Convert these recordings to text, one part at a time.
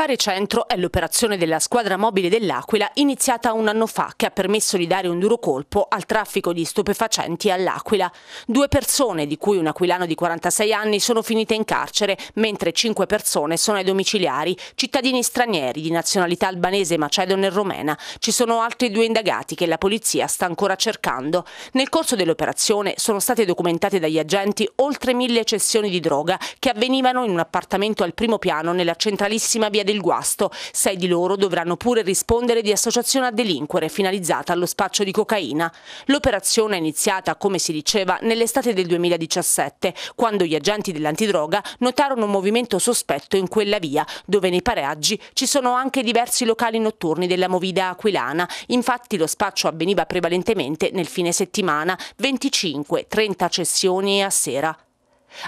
Fare centro è l'operazione della squadra mobile dell'Aquila iniziata un anno fa che ha permesso di dare un duro colpo al traffico di stupefacenti all'Aquila. Due persone, di cui un aquilano di 46 anni, sono finite in carcere, mentre cinque persone sono ai domiciliari, cittadini stranieri di nazionalità albanese, macedone e romena. Ci sono altri due indagati che la polizia sta ancora cercando. Nel corso dell'operazione sono state documentate dagli agenti oltre mille cessioni di droga che avvenivano in un appartamento al primo piano nella centralissima via del guasto. Sei di loro dovranno pure rispondere di associazione a delinquere finalizzata allo spaccio di cocaina. L'operazione è iniziata, come si diceva, nell'estate del 2017, quando gli agenti dell'antidroga notarono un movimento sospetto in quella via, dove nei pareggi ci sono anche diversi locali notturni della movida aquilana. Infatti lo spaccio avveniva prevalentemente nel fine settimana, 25-30 cessioni a sera.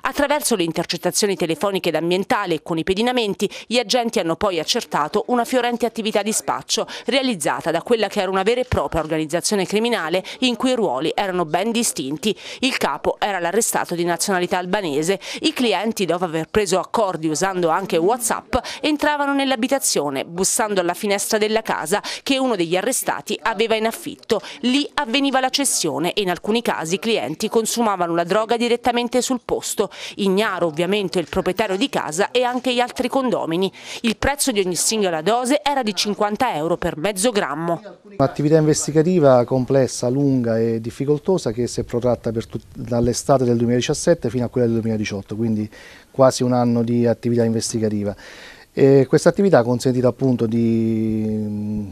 Attraverso le intercettazioni telefoniche ed ambientali e con i pedinamenti, gli agenti hanno poi accertato una fiorente attività di spaccio realizzata da quella che era una vera e propria organizzazione criminale in cui i ruoli erano ben distinti. Il capo era l'arrestato di nazionalità albanese. I clienti, dopo aver preso accordi usando anche Whatsapp, entravano nell'abitazione, bussando alla finestra della casa che uno degli arrestati aveva in affitto. Lì avveniva la cessione e in alcuni casi i clienti consumavano la droga direttamente sul posto acquisto, ignaro ovviamente il proprietario di casa e anche gli altri condomini. Il prezzo di ogni singola dose era di 50 euro per mezzo grammo. Un'attività investigativa complessa, lunga e difficoltosa che si è protratta dall'estate del 2017 fino a quella del 2018, quindi quasi un anno di attività investigativa. questa attività ha consentito appunto di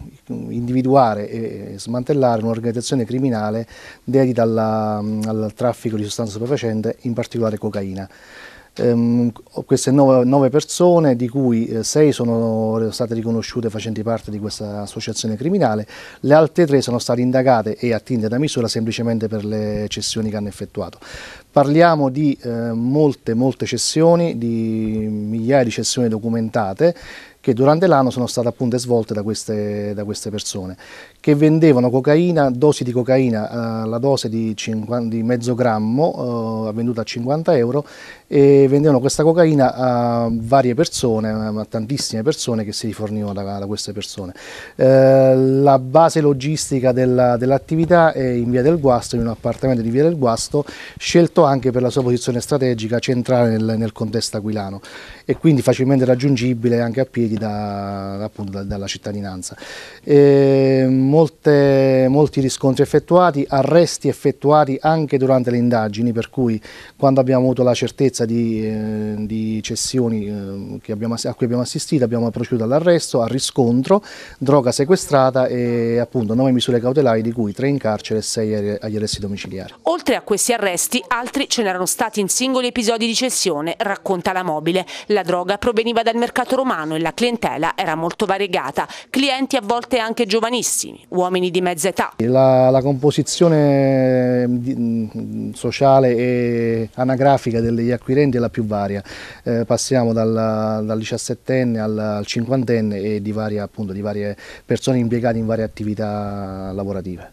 individuare e smantellare un'organizzazione criminale dedita alla, al traffico di sostanze stupefacenti, in particolare cocaina. Um, queste nove, nove, persone, di cui eh, sei sono state riconosciute facenti parte di questa associazione criminale, le altre tre sono state indagate e attinte da misura semplicemente per le cessioni che hanno effettuato. Parliamo di eh, molte, molte cessioni, di migliaia di cessioni documentate che durante l'anno sono state appunto svolte da queste, da queste, persone che vendevano cocaina, dosi di cocaina, eh, la dose di, 50, di mezzo grammo eh, venduta a 50 euro e vendevano questa cocaina a varie persone, a tantissime persone che si rifornivano da, da queste persone. Eh, la base logistica dell'attività è in Via del Guasto, in un appartamento di Via del Guasto, scelto anche per la sua posizione strategica centrale nel, nel contesto aquilano e quindi facilmente raggiungibile anche a piedi pubblichi da, appunto, da, dalla cittadinanza. E molte, molti riscontri effettuati, arresti effettuati anche durante le indagini, per cui quando abbiamo avuto la certezza di, eh, di cessioni eh, abbiamo, a cui abbiamo assistito abbiamo proceduto all'arresto, al riscontro, droga sequestrata e appunto 9 misure cautelari di cui 3 in carcere e 6 agli arresti domiciliari. Oltre a questi arresti, altri ce n'erano stati in singoli episodi di cessione, racconta la mobile. La droga proveniva dal mercato romano e la clientela era molto variegata, clienti a volte anche giovanissimi, uomini di mezza età. La, la composizione mm, mm, sociale e anagrafica degli acquirenti è la più varia, eh, passiamo dal, dal 17enne al, al 50enne e di varie, appunto, di varie persone impiegate in varie attività lavorative.